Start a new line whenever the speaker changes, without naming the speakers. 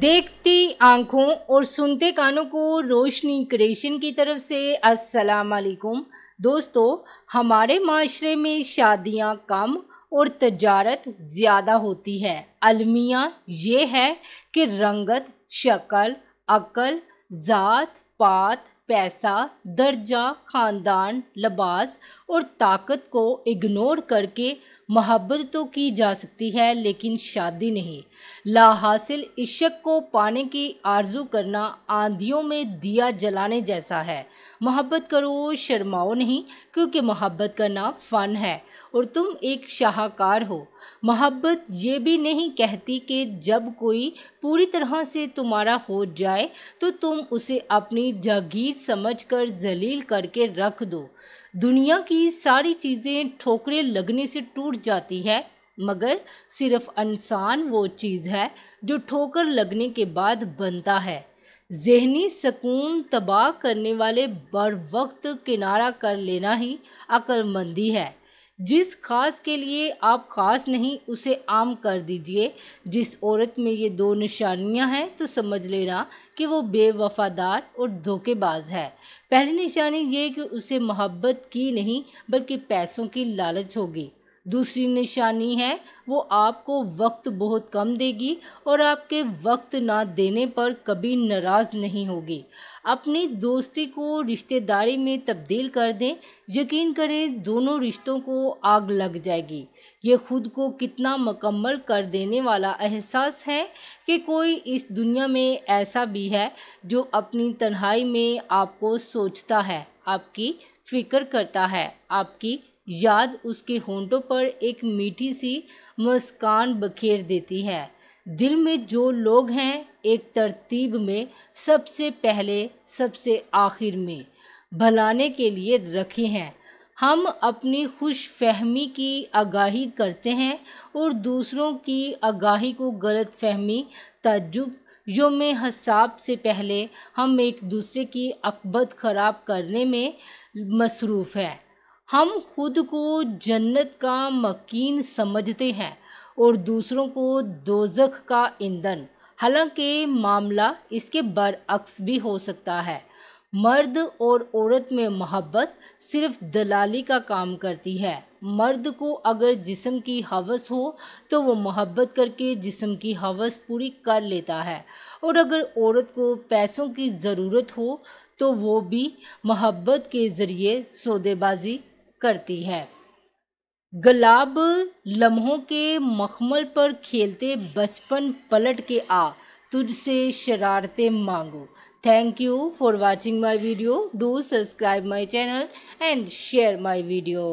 देखती आंखों और सुनते कानों को रोशनी क्रिएशन की तरफ से अस्सलाम वालेकुम दोस्तों हमारे माशरे में शादियां कम और तजारत ज़्यादा होती है अलमिया ये है कि रंगत शक्ल अकल ज़ात पात पैसा दर्जा ख़ानदान लबास और ताकत को इग्नोर करके मोहब्बत तो की जा सकती है लेकिन शादी नहीं ला हासिल इश्क को पाने की आरजू करना आंधियों में दिया जलाने जैसा है मोहब्बत करो शर्माओ नहीं क्योंकि मोहब्बत करना फ़न है और तुम एक शाहकार हो मोहब्बत ये भी नहीं कहती कि जब कोई पूरी तरह से तुम्हारा हो जाए तो तुम उसे अपनी जागीर समझकर जलील करके रख दो दुनिया की सारी चीज़ें ठोकरें लगने से टूट टूट जाती है मगर सिर्फ इंसान वो चीज़ है जो ठोकर लगने के बाद बनता है जहनी सकून तबाह करने वाले बर वक्त किनारा कर लेना ही अक्लमंदी है जिस खास के लिए आप खास नहीं उसे आम कर दीजिए जिस औरत में ये दो निशानियां हैं तो समझ लेना कि वो बेवफादार और धोखेबाज है पहली निशानी ये कि उसे मोहब्बत की नहीं बल्कि पैसों की लालच होगी दूसरी निशानी है वो आपको वक्त बहुत कम देगी और आपके वक्त ना देने पर कभी नाराज़ नहीं होगी अपनी दोस्ती को रिश्तेदारी में तब्दील कर दें यकीन करें दोनों रिश्तों को आग लग जाएगी ये खुद को कितना मकम्मल कर देने वाला एहसास है कि कोई इस दुनिया में ऐसा भी है जो अपनी तन्हाई में आपको सोचता है आपकी फ़िक्र करता है आपकी याद उसके होंठों पर एक मीठी सी मुस्कान बखेर देती है दिल में जो लोग हैं एक तरतीब में सबसे पहले सबसे आखिर में भलाने के लिए रखे हैं हम अपनी खुश फहमी की आगाही करते हैं और दूसरों की आगाही को गलत फहमी तजुब योम हसाब से पहले हम एक दूसरे की अकबत ख़राब करने में मसरूफ़ है हम खुद को जन्नत का मकीन समझते हैं और दूसरों को दोजख का ईंधन हालांकि मामला इसके बरअक्स भी हो सकता है मर्द और औरत में मोहब्बत सिर्फ दलाली का काम करती है मर्द को अगर जिस्म की हवस हो तो वो मोहब्बत करके जिस्म की हवस पूरी कर लेता है और अगर औरत को पैसों की ज़रूरत हो तो वो भी मोहब्बत के ज़रिए सौदेबाजी करती है गुलाब लम्हों के मखमल पर खेलते बचपन पलट के आ तुझसे शरारतें मांगो thank you for watching my video do subscribe my channel and share my video